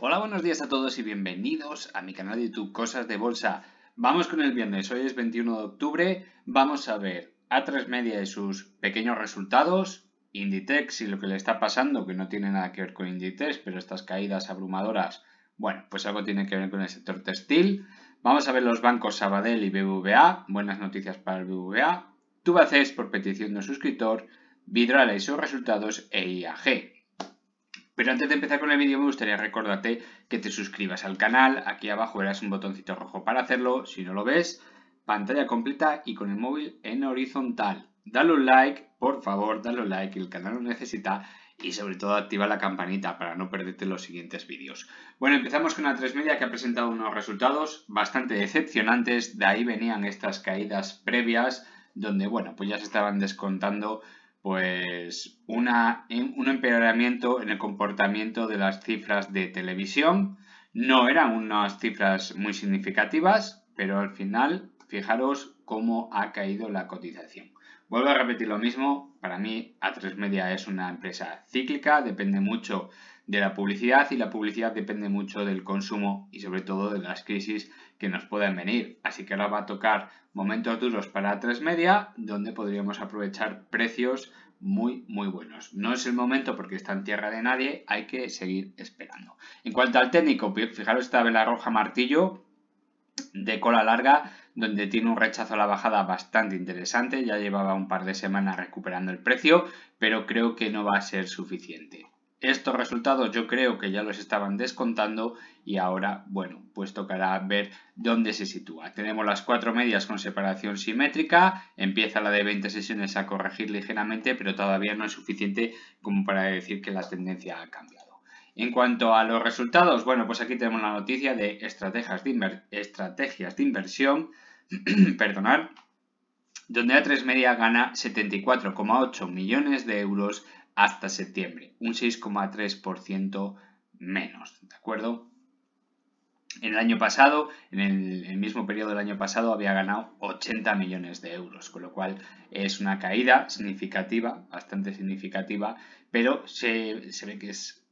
Hola, buenos días a todos y bienvenidos a mi canal de YouTube Cosas de Bolsa. Vamos con el viernes, hoy es 21 de octubre, vamos a ver a tres Media de sus pequeños resultados, Inditex y lo que le está pasando, que no tiene nada que ver con Inditex, pero estas caídas abrumadoras, bueno, pues algo tiene que ver con el sector textil. Vamos a ver los bancos Sabadell y BBVA, buenas noticias para el BBVA, Tubacés por petición de un suscriptor, Vidrala y sus resultados e pero antes de empezar con el vídeo me gustaría recordarte que te suscribas al canal, aquí abajo verás un botoncito rojo para hacerlo, si no lo ves, pantalla completa y con el móvil en horizontal. Dale un like, por favor, dale un like, el canal lo necesita y sobre todo activa la campanita para no perderte los siguientes vídeos. Bueno, empezamos con la 3 media que ha presentado unos resultados bastante decepcionantes, de ahí venían estas caídas previas donde, bueno, pues ya se estaban descontando pues un empeoramiento en el comportamiento de las cifras de televisión. No eran unas cifras muy significativas, pero al final fijaros cómo ha caído la cotización. Vuelvo a repetir lo mismo, para mí A3 Media es una empresa cíclica, depende mucho de la publicidad y la publicidad depende mucho del consumo y sobre todo de las crisis que nos pueden venir. Así que ahora va a tocar momentos duros para A3 Media, donde podríamos aprovechar precios muy, muy buenos. No es el momento porque está en tierra de nadie, hay que seguir esperando. En cuanto al técnico, fijaros esta vela roja martillo de cola larga, donde tiene un rechazo a la bajada bastante interesante, ya llevaba un par de semanas recuperando el precio, pero creo que no va a ser suficiente. Estos resultados yo creo que ya los estaban descontando y ahora, bueno, pues tocará ver dónde se sitúa. Tenemos las cuatro medias con separación simétrica, empieza la de 20 sesiones a corregir ligeramente, pero todavía no es suficiente como para decir que la tendencia ha cambiado. En cuanto a los resultados, bueno, pues aquí tenemos la noticia de estrategias de, inversión, perdonar, donde A3 Media gana 74,8 millones de euros hasta septiembre, un 6,3% menos, ¿de acuerdo? En el año pasado, en el, mismo periodo del año pasado, había ganado 80 millones de euros, con lo cual es una caída significativa, bastante significativa, pero se, ve que es,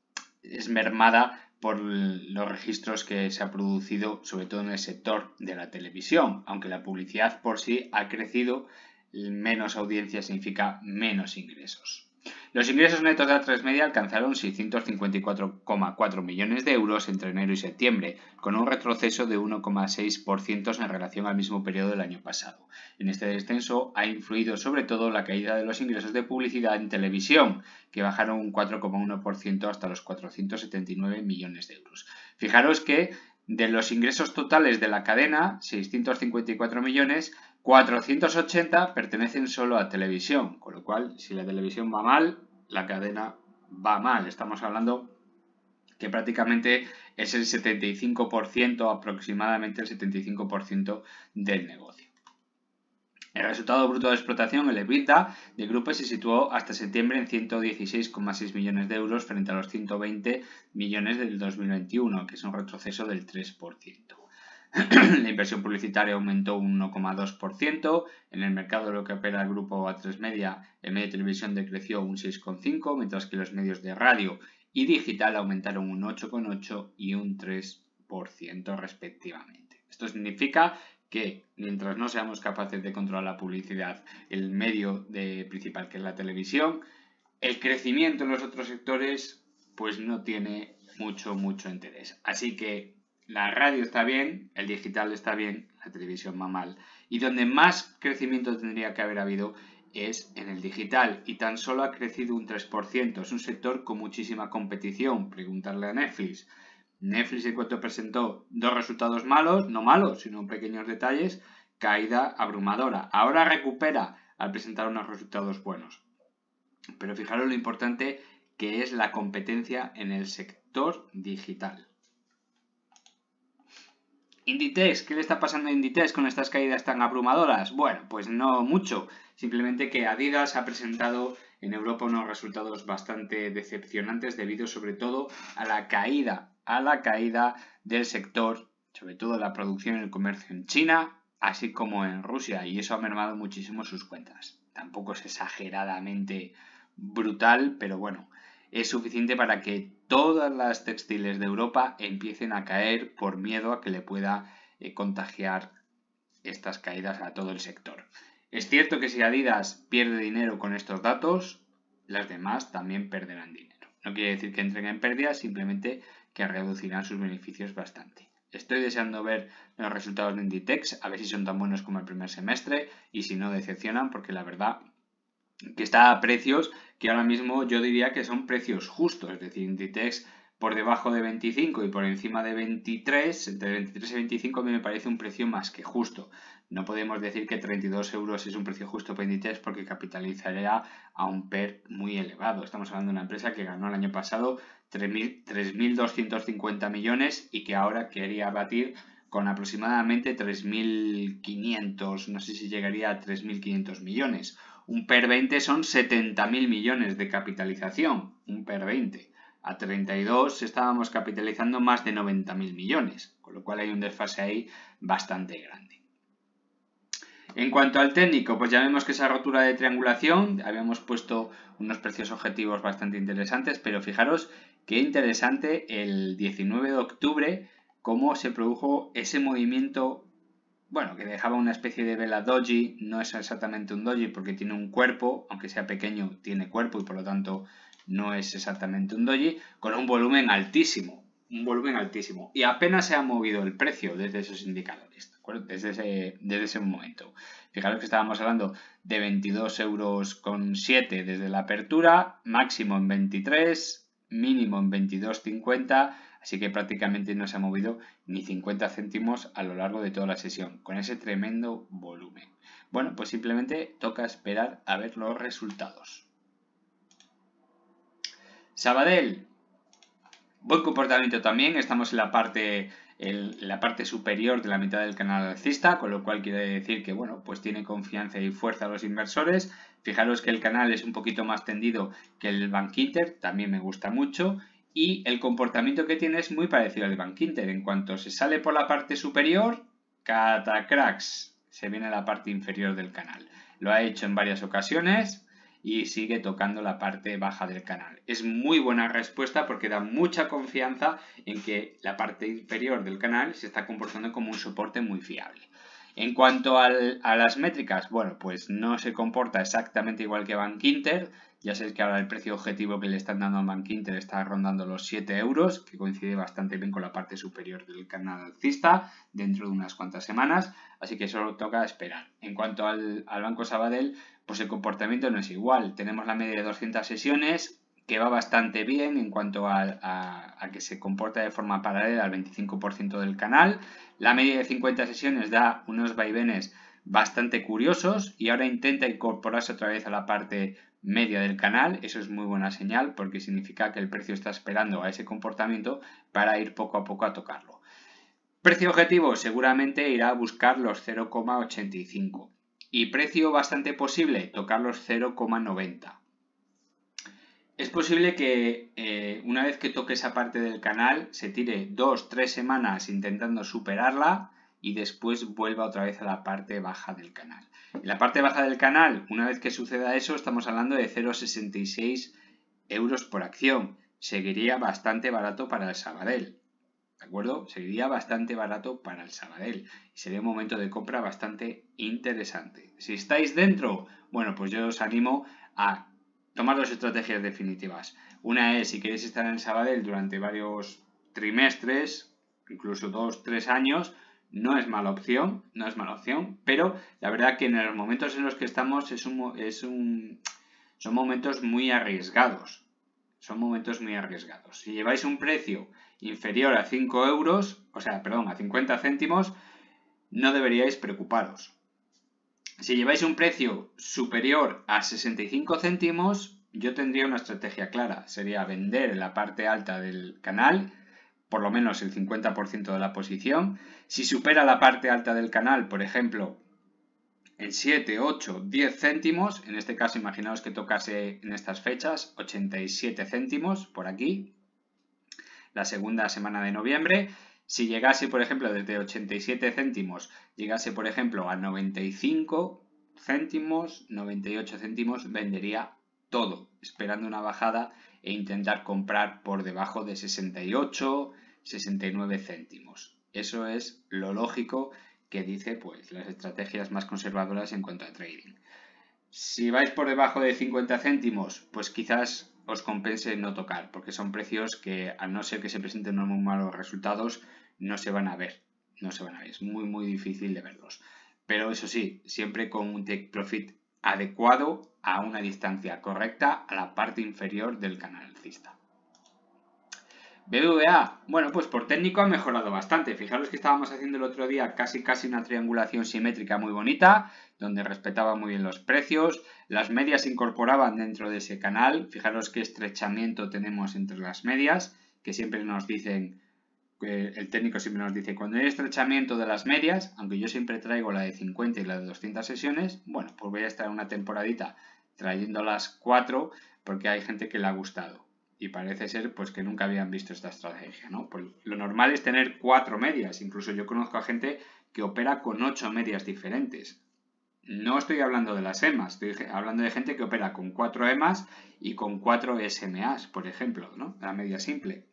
es mermada por los registros que se ha producido, sobre todo en el sector de la televisión, aunque la publicidad por sí ha crecido, menos audiencia significa menos ingresos. Los ingresos netos de A3 Media alcanzaron 654,4 millones de euros entre enero y septiembre, con un retroceso de 1,6% en relación al mismo periodo del año pasado. En este descenso ha influido sobre todo la caída de los ingresos de publicidad en televisión, que bajaron un 4,1% hasta los 479 millones de euros. Fijaros que de los ingresos totales de la cadena, 654 millones, 480 pertenecen solo a televisión, con lo cual si la televisión va mal, la cadena va mal. Estamos hablando que prácticamente es el 75%, aproximadamente el 75% del negocio. El resultado bruto de explotación, el EBITDA, del grupo se situó hasta septiembre en 116,6 millones de euros frente a los 120 millones del 2021, que es un retroceso del 3%. la inversión publicitaria aumentó un 1,2%, en el mercado de lo que opera el grupo A3 Media, el medio de televisión decreció un 6,5%, mientras que los medios de radio y digital aumentaron un 8,8% y un 3% respectivamente. Esto significa que mientras no seamos capaces de controlar la publicidad, el medio de principal que es la televisión, el crecimiento en los otros sectores pues no tiene mucho, mucho interés. Así que la radio está bien, el digital está bien, la televisión va mal. Y donde más crecimiento tendría que haber habido es en el digital y tan solo ha crecido un 3%. Es un sector con muchísima competición, preguntarle a Netflix. Netflix en cuanto presentó dos resultados malos, no malos, sino pequeños detalles, caída abrumadora. Ahora recupera al presentar unos resultados buenos. Pero fijaros lo importante que es la competencia en el sector digital. Inditex, ¿qué le está pasando a Inditex con estas caídas tan abrumadoras? Bueno, pues no mucho, simplemente que Adidas ha presentado en Europa unos resultados bastante decepcionantes debido sobre todo a la caída, a la caída del sector, sobre todo la producción y el comercio en China, así como en Rusia, y eso ha mermado muchísimo sus cuentas. Tampoco es exageradamente brutal, pero bueno, es suficiente para que todas las textiles de Europa empiecen a caer por miedo a que le pueda eh, contagiar estas caídas a todo el sector. Es cierto que si Adidas pierde dinero con estos datos, las demás también perderán dinero. No quiere decir que entren en pérdidas, simplemente que reducirán sus beneficios bastante. Estoy deseando ver los resultados de Inditex, a ver si son tan buenos como el primer semestre y si no decepcionan, porque la verdad que está a precios que ahora mismo yo diría que son precios justos, es decir, Inditex por debajo de 25 y por encima de 23, entre 23 y 25 a mí me parece un precio más que justo. No podemos decir que 32 euros es un precio justo para Inditex porque capitalizaría a un PER muy elevado. Estamos hablando de una empresa que ganó el año pasado 3.250 millones y que ahora quería batir con aproximadamente 3.500, no sé si llegaría a 3.500 millones. Un PER 20 son 70.000 millones de capitalización, un PER 20. A 32 estábamos capitalizando más de 90.000 millones, con lo cual hay un desfase ahí bastante grande. En cuanto al técnico, pues ya vemos que esa rotura de triangulación, habíamos puesto unos precios objetivos bastante interesantes, pero fijaros qué interesante el 19 de octubre cómo se produjo ese movimiento bueno, que dejaba una especie de vela doji, no es exactamente un doji porque tiene un cuerpo, aunque sea pequeño, tiene cuerpo y por lo tanto no es exactamente un doji, con un volumen altísimo, un volumen altísimo. Y apenas se ha movido el precio desde esos indicadores, Desde ese, momento. Fijaros que estábamos hablando de 22 euros con desde la apertura, máximo en 23, mínimo en 22,50 así que prácticamente no se ha movido ni 50 céntimos a lo largo de toda la sesión, con ese tremendo volumen. Bueno, pues simplemente toca esperar a ver los resultados. Sabadell, buen comportamiento también, estamos en la parte la parte superior de la mitad del canal alcista, con lo cual quiere decir que bueno, pues tiene confianza y fuerza a los inversores. Fijaros que el canal es un poquito más tendido que el Bank Inter, también me gusta mucho y el comportamiento que tiene es muy parecido al de Bank Inter. En cuanto se sale por la parte superior, catacracks, se viene a la parte inferior del canal. Lo ha hecho en varias ocasiones y sigue tocando la parte baja del canal. Es muy buena respuesta porque da mucha confianza en que la parte inferior del canal se está comportando como un soporte muy fiable. En cuanto a las métricas, bueno, pues no se comporta exactamente igual que Bank Inter, ya sé que ahora el precio objetivo que le están dando Bank Inter está rondando los 7 euros, que coincide bastante bien con la parte superior del canal alcista dentro de unas cuantas semanas, así que solo toca esperar. En cuanto al, Banco Sabadell, pues el comportamiento no es igual. Tenemos la media de 200 sesiones, que va bastante bien en cuanto a, que se comporta de forma paralela al 25% del canal. La media de 50 sesiones da unos vaivenes bastante curiosos y ahora intenta incorporarse otra vez a la parte media del canal, eso es muy buena señal porque significa que el precio está esperando a ese comportamiento para ir poco a poco a tocarlo. Precio objetivo seguramente irá a buscar los 0,85 y precio bastante posible tocar los 0,90. Es posible que eh, una vez que toque esa parte del canal se tire 2-3 semanas intentando superarla y después vuelva otra vez a la parte baja del canal. En la parte baja del canal, una vez que suceda eso, estamos hablando de 0,66 euros por acción. Seguiría bastante barato para el Sabadell. ¿De acuerdo? Seguiría bastante barato para el Sabadell. sería un momento de compra bastante interesante. Si estáis dentro, bueno, pues yo os animo a tomar dos estrategias definitivas. Una es, si queréis estar en el Sabadell durante varios trimestres, incluso dos, tres años, no es mala opción, no es mala opción, pero la verdad que en los momentos en los que estamos es un, es un, son momentos muy arriesgados. Son momentos muy arriesgados. Si lleváis un precio inferior a 5 euros, o sea, perdón, a 50 céntimos, no deberíais preocuparos. Si lleváis un precio superior a 65 céntimos, yo tendría una estrategia clara. Sería vender la parte alta del canal por lo menos el 50% de la posición. Si supera la parte alta del canal, por ejemplo, en 7, 8, 10 céntimos, en este caso imaginaos que tocase en estas fechas 87 céntimos por aquí, la segunda semana de noviembre. Si llegase, por ejemplo, desde 87 céntimos, llegase, por ejemplo, a 95 céntimos, 98 céntimos, vendería todo, esperando una bajada e intentar comprar por debajo de 68, 69 céntimos. Eso es lo lógico que dice pues las estrategias más conservadoras en cuanto a trading. Si vais por debajo de 50 céntimos, pues quizás os compense no tocar, porque son precios que a no ser que se presenten unos muy malos resultados, no se van a ver. No se van a ver, es muy muy difícil de verlos. Pero eso sí, siempre con un take profit adecuado a una distancia correcta a la parte inferior del canal alcista. BBVA, bueno, pues por técnico ha mejorado bastante. Fijaros que estábamos haciendo el otro día casi casi una triangulación simétrica muy bonita, donde respetaba muy bien los precios, las medias se incorporaban dentro de ese canal. Fijaros qué estrechamiento tenemos entre las medias, que siempre nos dicen, el técnico siempre nos dice, cuando hay estrechamiento de las medias, aunque yo siempre traigo la de 50 y la de 200 sesiones, bueno, pues voy a estar una temporadita trayendo las 4 porque hay gente que le ha gustado y parece ser pues que nunca habían visto esta estrategia, pues, lo normal es tener cuatro medias, incluso yo conozco a gente que opera con ocho medias diferentes. No estoy hablando de las EMAs, estoy hablando de gente que opera con cuatro EMAs y con cuatro SMAs, por ejemplo, ¿no? La media simple.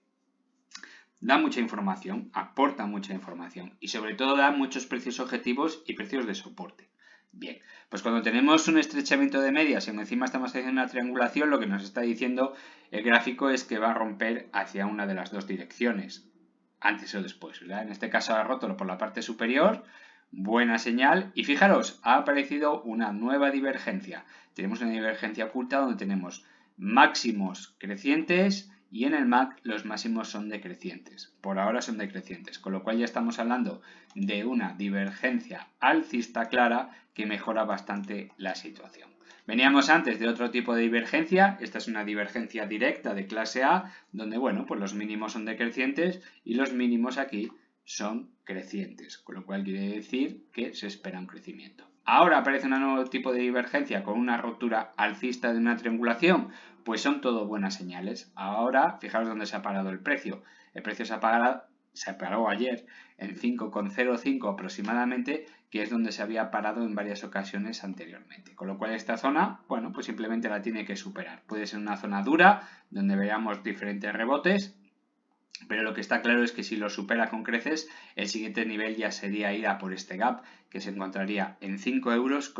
Da mucha información, aporta mucha información y sobre todo da muchos precios objetivos y precios de soporte. Bien, pues cuando tenemos un estrechamiento de medias y encima estamos haciendo una triangulación, lo que nos está diciendo el gráfico es que va a romper hacia una de las dos direcciones, antes o después, En este caso ha roto por la parte superior, buena señal, y fijaros, ha aparecido una nueva divergencia. Tenemos una divergencia oculta donde tenemos máximos crecientes y en el Mac los máximos son decrecientes. Por ahora son decrecientes, con lo cual ya estamos hablando de una divergencia alcista clara que mejora bastante la situación. Veníamos antes de otro tipo de divergencia, esta es una divergencia directa de clase A, donde bueno, pues los mínimos son decrecientes y los mínimos aquí son crecientes, con lo cual quiere decir que se espera un crecimiento. Ahora aparece un nuevo tipo de divergencia con una ruptura alcista de una triangulación pues son todo buenas señales. Ahora, fijaros dónde se ha parado el precio. El precio se ha parado, ayer en 5,05 aproximadamente, que es donde se había parado en varias ocasiones anteriormente. Con lo cual esta zona, bueno, pues simplemente la tiene que superar. Puede ser una zona dura, donde veamos diferentes rebotes, pero lo que está claro es que si lo supera con creces, el siguiente nivel ya sería ir a por este gap, que se encontraría en 5,70 euros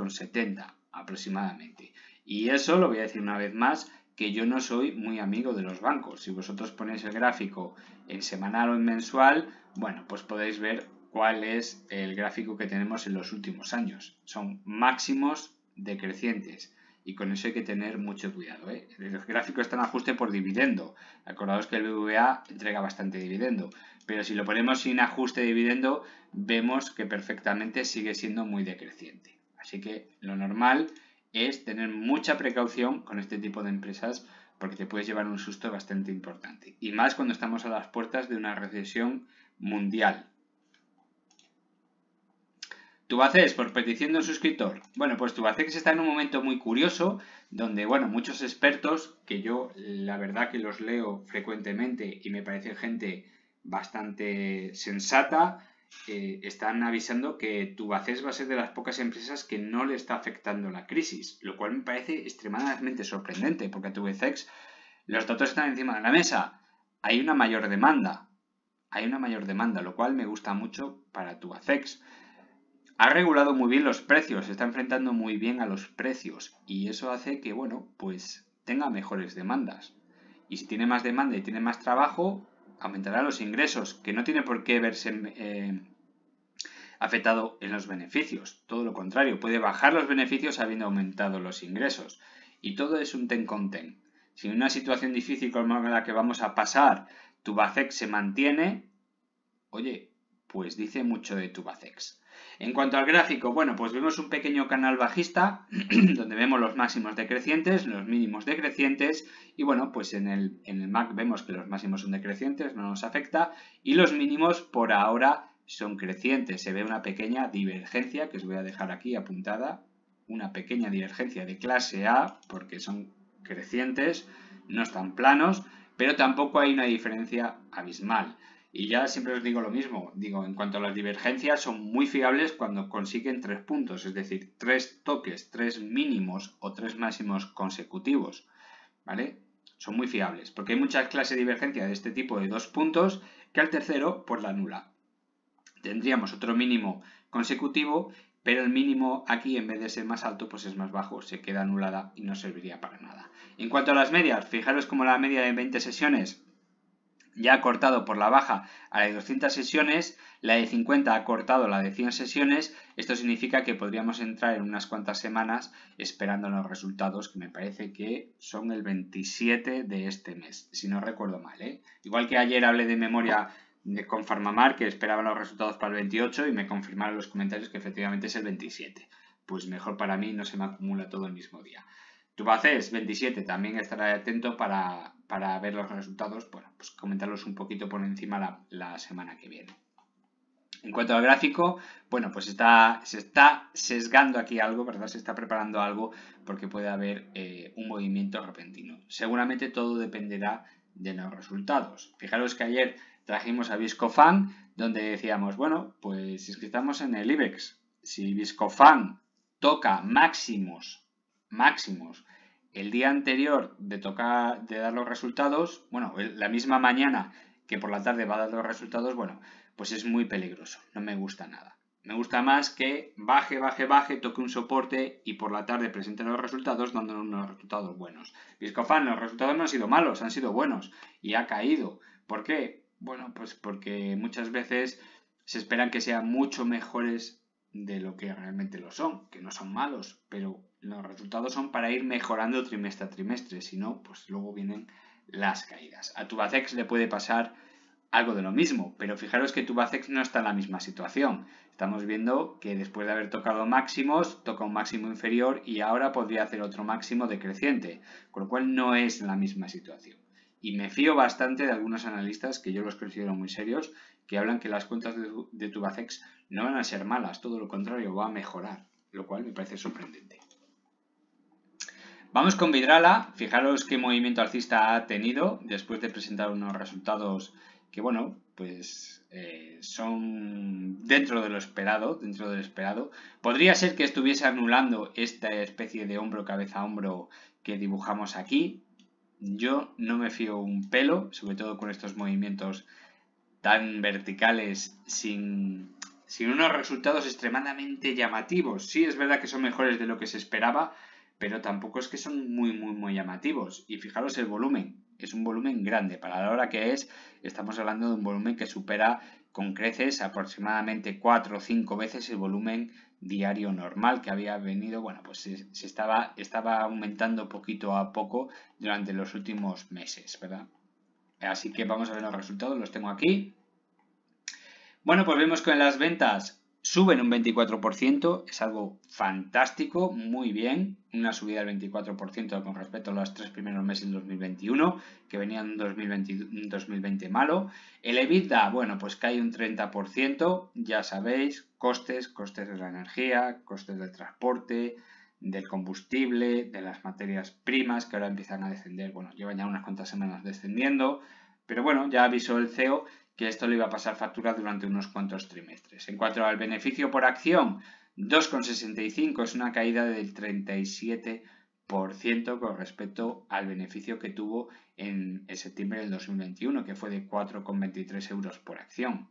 aproximadamente. Y eso, lo voy a decir una vez más, que yo no soy muy amigo de los bancos. Si vosotros ponéis el gráfico en semanal o en mensual, bueno, pues podéis ver cuál es el gráfico que tenemos en los últimos años. Son máximos decrecientes y con eso hay que tener mucho cuidado. El ¿eh? gráfico está en ajuste por dividendo. Acordaos que el BBVA entrega bastante dividendo, pero si lo ponemos sin ajuste dividendo, vemos que perfectamente sigue siendo muy decreciente. Así que lo normal es tener mucha precaución con este tipo de empresas porque te puedes llevar un susto bastante importante. Y más cuando estamos a las puertas de una recesión mundial. haces por petición de un suscriptor. Bueno, pues se está en un momento muy curioso donde, bueno, muchos expertos, que yo la verdad que los leo frecuentemente y me parece gente bastante sensata, están avisando que Tubacés va a ser de las pocas empresas que no le está afectando la crisis, lo cual me parece extremadamente sorprendente, porque a Tubacex los datos están encima de la mesa, hay una mayor demanda, hay una mayor demanda, lo cual me gusta mucho para Tubacex. Ha regulado muy bien los precios, se está enfrentando muy bien a los precios y eso hace que, bueno, pues tenga mejores demandas. Y si tiene más demanda y tiene más trabajo, Aumentará los ingresos, que no tiene por qué verse eh, afectado en los beneficios. Todo lo contrario, puede bajar los beneficios habiendo aumentado los ingresos. Y todo es un ten con ten. Si en una situación difícil como la que vamos a pasar, Tubacex se mantiene, oye, pues dice mucho de Tubacex. En cuanto al gráfico, bueno, pues vemos un pequeño canal bajista donde vemos los máximos decrecientes, los mínimos decrecientes y bueno, pues en el, en el MAC vemos que los máximos son decrecientes, no nos afecta y los mínimos por ahora son crecientes. Se ve una pequeña divergencia que os voy a dejar aquí apuntada, una pequeña divergencia de clase A porque son crecientes, no están planos, pero tampoco hay una diferencia abismal. Y ya siempre os digo lo mismo, digo, en cuanto a las divergencias, son muy fiables cuando consiguen tres puntos, es decir, tres toques, tres mínimos o tres máximos consecutivos, ¿vale? Son muy fiables, porque hay muchas clases de divergencia de este tipo de dos puntos que al tercero, pues la anula. Tendríamos otro mínimo consecutivo, pero el mínimo aquí, en vez de ser más alto, pues es más bajo, se queda anulada y no serviría para nada. En cuanto a las medias, fijaros como la media de 20 sesiones ya ha cortado por la baja a la de 200 sesiones, la de 50 ha cortado la de 100 sesiones, esto significa que podríamos entrar en unas cuantas semanas esperando los resultados que me parece que son el 27 de este mes, si no recuerdo mal. ¿eh? Igual que ayer hablé de memoria con Farmamar que esperaba los resultados para el 28 y me confirmaron los comentarios que efectivamente es el 27. Pues mejor para mí no se me acumula todo el mismo día. es 27, también estaré atento para para ver los resultados, bueno, pues comentarlos un poquito por encima la, semana que viene. En cuanto al gráfico, bueno, pues está, se está sesgando aquí algo, ¿verdad? Se está preparando algo porque puede haber eh, un movimiento repentino. Seguramente todo dependerá de los resultados. Fijaros que ayer trajimos a Viscofan, donde decíamos, bueno, pues si estamos en el IBEX. Si Viscofan toca máximos, máximos el día anterior de tocar, de dar los resultados, bueno, la misma mañana que por la tarde va a dar los resultados, bueno, pues es muy peligroso, no me gusta nada. Me gusta más que baje, baje, baje, toque un soporte y por la tarde presente los resultados dándonos unos resultados buenos. Biscofan, los resultados no han sido malos, han sido buenos y ha caído. ¿Por qué? Bueno, pues porque muchas veces se esperan que sean mucho mejores de lo que realmente lo son, que no son malos, pero los resultados son para ir mejorando trimestre a trimestre, si no, pues luego vienen las caídas. A Tubacex le puede pasar algo de lo mismo, pero fijaros que Tubacex no está en la misma situación. Estamos viendo que después de haber tocado máximos, toca un máximo inferior y ahora podría hacer otro máximo decreciente, con lo cual no es la misma situación. Y me fío bastante de algunos analistas, que yo los considero muy serios, que hablan que las cuentas de, Tubacex no van a ser malas, todo lo contrario, va a mejorar, lo cual me parece sorprendente. Vamos con Vidrala, fijaros qué movimiento alcista ha tenido después de presentar unos resultados que, bueno, pues eh, son dentro de lo esperado, dentro esperado. Podría ser que estuviese anulando esta especie de hombro, cabeza, hombro que dibujamos aquí. Yo no me fío un pelo, sobre todo con estos movimientos tan verticales, sin, sin unos resultados extremadamente llamativos. Sí, es verdad que son mejores de lo que se esperaba, pero tampoco es que son muy, muy, muy llamativos. Y fijaros el volumen, es un volumen grande. Para la hora que es, estamos hablando de un volumen que supera con creces aproximadamente 4 o 5 veces el volumen diario normal que había venido, bueno, pues se, estaba, estaba aumentando poquito a poco durante los últimos meses, ¿verdad? Así que vamos a ver los resultados, los tengo aquí. Bueno, pues vemos que en las ventas suben un 24%, es algo fantástico, muy bien, una subida del 24% con respecto a los tres primeros meses del 2021, que venían 2020, 2020 malo. El EBITDA, bueno, pues cae un 30%, ya sabéis, costes, costes de la energía, costes del transporte, del combustible, de las materias primas que ahora empiezan a descender. Bueno, llevan ya unas cuantas semanas descendiendo, pero bueno, ya avisó el CEO que esto le iba a pasar factura durante unos cuantos trimestres. En cuanto al beneficio por acción, 2,65 es una caída del 37% con respecto al beneficio que tuvo en septiembre del 2021, que fue de 4,23 euros por acción.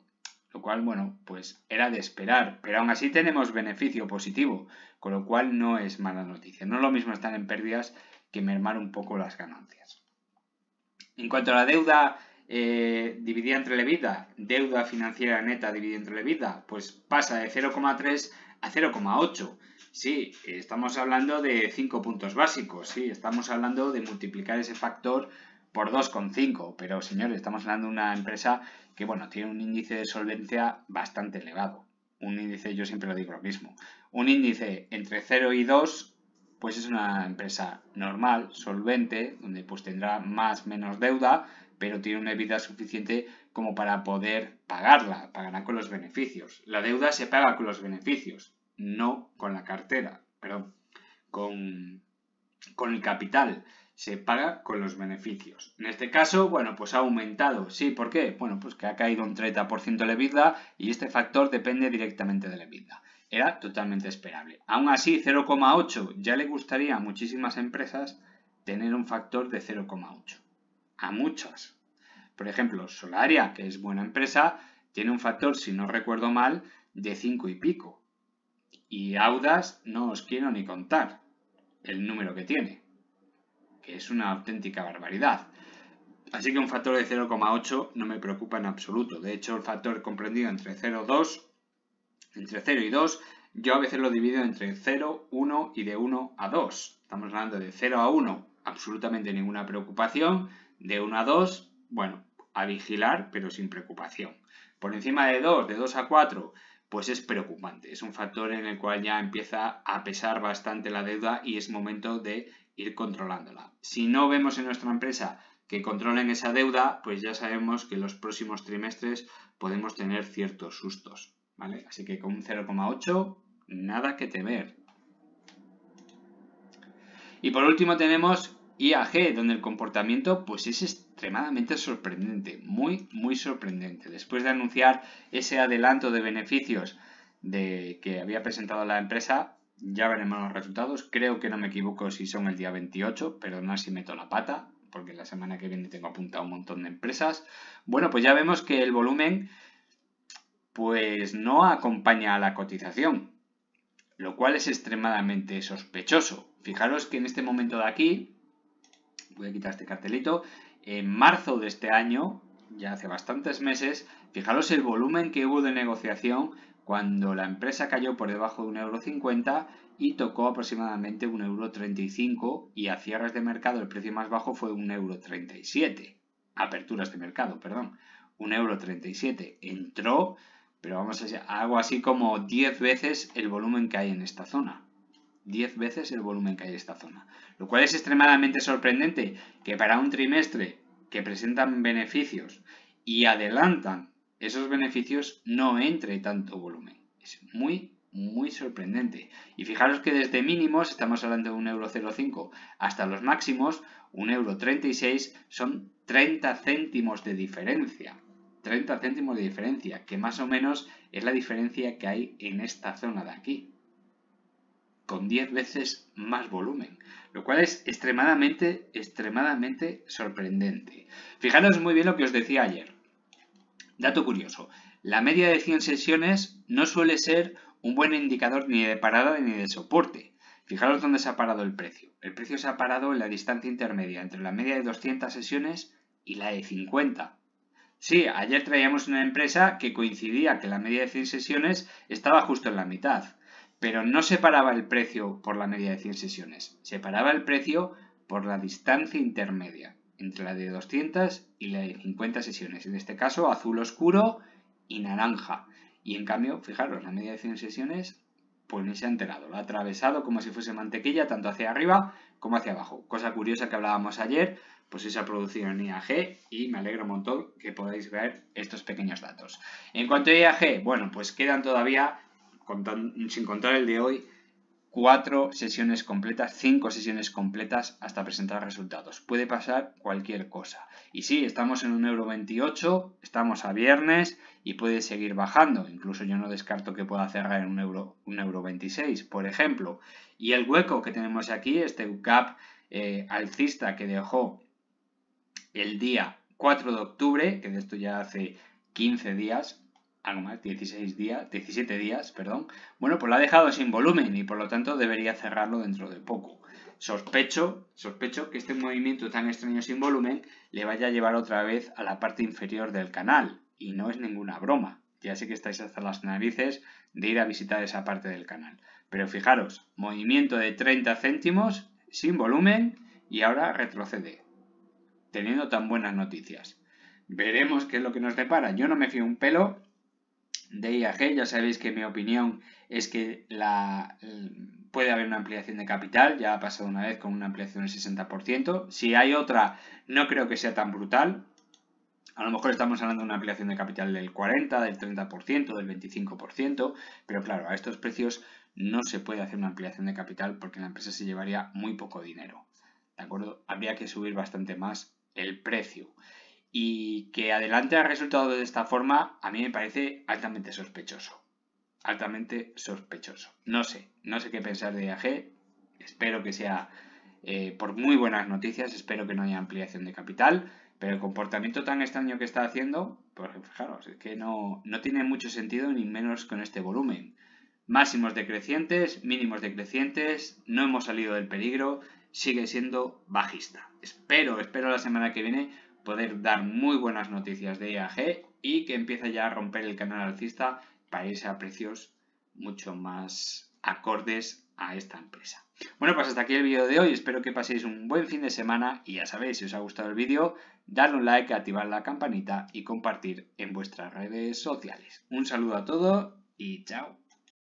Lo cual, bueno, pues era de esperar, pero aún así tenemos beneficio positivo, con lo cual no es mala noticia. No es lo mismo estar en pérdidas que mermar un poco las ganancias. En cuanto a la deuda eh, dividida entre vida deuda financiera neta dividida entre vida pues pasa de 0,3 a 0,8. Sí, estamos hablando de 5 puntos básicos, sí, estamos hablando de multiplicar ese factor por 2,5, pero señores, estamos hablando de una empresa que, bueno, tiene un índice de solvencia bastante elevado. Un índice, yo siempre lo digo lo mismo, un índice entre 0 y 2, pues es una empresa normal, solvente, donde pues tendrá más menos deuda, pero tiene una vida suficiente como para poder pagarla, pagará con los beneficios. La deuda se paga con los beneficios, no con la cartera, pero con, con el capital se paga con los beneficios. En este caso, bueno, pues ha aumentado. ¿Sí? ¿Por qué? Bueno, pues que ha caído un 30% la EBITDA y este factor depende directamente de la EBITDA. Era totalmente esperable. Aún así, 0,8 ya le gustaría a muchísimas empresas tener un factor de 0,8. A muchas. Por ejemplo, Solaria, que es buena empresa, tiene un factor, si no recuerdo mal, de 5 y pico. Y Audas no os quiero ni contar el número que tiene es una auténtica barbaridad. Así que un factor de 0,8 no me preocupa en absoluto. De hecho, el factor comprendido entre 0, entre 0 y 2, yo a veces lo divido entre 0, 1 y de 1 a 2. Estamos hablando de 0 a 1, absolutamente ninguna preocupación. De 1 a 2, bueno, a vigilar, pero sin preocupación. Por encima de 2, de 2 a 4, pues es preocupante. Es un factor en el cual ya empieza a pesar bastante la deuda y es momento de ir controlándola. Si no vemos en nuestra empresa que controlen esa deuda, pues ya sabemos que los próximos trimestres podemos tener ciertos sustos, ¿vale? Así que con un 0,8, nada que temer. Y por último tenemos IAG, donde el comportamiento pues es extremadamente sorprendente, muy, muy sorprendente. Después de anunciar ese adelanto de beneficios de que había presentado la empresa, ya veremos los resultados. Creo que no me equivoco si son el día 28, perdonad si meto la pata, porque la semana que viene tengo apuntado un montón de empresas. Bueno, pues ya vemos que el volumen pues no acompaña a la cotización, lo cual es extremadamente sospechoso. Fijaros que en este momento de aquí, voy a quitar este cartelito, en marzo de este año, ya hace bastantes meses, fijaros el volumen que hubo de negociación cuando la empresa cayó por debajo de 1,50€ y tocó aproximadamente 1,35€ y a cierres de mercado el precio más bajo fue 1,37€. Aperturas de mercado, perdón. 1,37€. Entró, pero vamos a algo así como 10 veces el volumen que hay en esta zona. 10 veces el volumen que hay en esta zona. Lo cual es extremadamente sorprendente que para un trimestre que presentan beneficios y adelantan esos beneficios no entre tanto volumen. Es muy, muy sorprendente. Y fijaros que desde mínimos, estamos hablando de un euro hasta los máximos, un euro son 30 céntimos de diferencia. 30 céntimos de diferencia, que más o menos es la diferencia que hay en esta zona de aquí, con 10 veces más volumen, lo cual es extremadamente, extremadamente sorprendente. Fijaros muy bien lo que os decía ayer. Dato curioso, la media de 100 sesiones no suele ser un buen indicador ni de parada ni de soporte. Fijaros dónde se ha parado el precio. El precio se ha parado en la distancia intermedia entre la media de 200 sesiones y la de 50. Sí, ayer traíamos una empresa que coincidía que la media de 100 sesiones estaba justo en la mitad, pero no se paraba el precio por la media de 100 sesiones, se paraba el precio por la distancia intermedia entre la de 200 y la de 50 sesiones. En este caso, azul oscuro y naranja. Y en cambio, fijaros, la media de 100 sesiones, pues ni se ha enterado. Lo ha atravesado como si fuese mantequilla, tanto hacia arriba como hacia abajo. Cosa curiosa que hablábamos ayer, pues se ha producido en IAG y me alegro un montón que podáis ver estos pequeños datos. En cuanto a IAG, bueno, pues quedan todavía, sin contar el de hoy, cuatro sesiones completas, cinco sesiones completas hasta presentar resultados. Puede pasar cualquier cosa. Y sí, estamos en un euro 28, estamos a viernes y puede seguir bajando. Incluso yo no descarto que pueda cerrar en un euro, un euro 26, por ejemplo. Y el hueco que tenemos aquí, este gap eh, alcista que dejó el día 4 de octubre, que de esto ya hace 15 días, algo más, 16 días, 17 días, perdón, bueno, pues lo ha dejado sin volumen y por lo tanto debería cerrarlo dentro de poco. Sospecho, sospecho que este movimiento tan extraño sin volumen le vaya a llevar otra vez a la parte inferior del canal y no es ninguna broma. Ya sé que estáis hasta las narices de ir a visitar esa parte del canal. Pero fijaros, movimiento de 30 céntimos sin volumen y ahora retrocede, teniendo tan buenas noticias. Veremos qué es lo que nos depara. Yo no me fío un pelo de IAG. Ya sabéis que mi opinión es que la, puede haber una ampliación de capital, ya ha pasado una vez con una ampliación del 60%. Si hay otra, no creo que sea tan brutal. A lo mejor estamos hablando de una ampliación de capital del 40, del 30%, del 25%, pero claro, a estos precios no se puede hacer una ampliación de capital porque la empresa se llevaría muy poco dinero. ¿De acuerdo? Habría que subir bastante más el precio y que adelante ha resultado de esta forma a mí me parece altamente sospechoso. Altamente sospechoso. No sé, no sé qué pensar de AG. Espero que sea eh, por muy buenas noticias, espero que no haya ampliación de capital, pero el comportamiento tan extraño que está haciendo, pues fijaros, es que no, no tiene mucho sentido ni menos con este volumen. Máximos decrecientes, mínimos decrecientes, no hemos salido del peligro, sigue siendo bajista. Espero, espero la semana que viene poder dar muy buenas noticias de IAG e y que empiece ya a romper el canal alcista para irse a precios mucho más acordes a esta empresa. Bueno, pues hasta aquí el vídeo de hoy. Espero que paséis un buen fin de semana y ya sabéis, si os ha gustado el vídeo, darle un like, activar la campanita y compartir en vuestras redes sociales. Un saludo a todos y chao.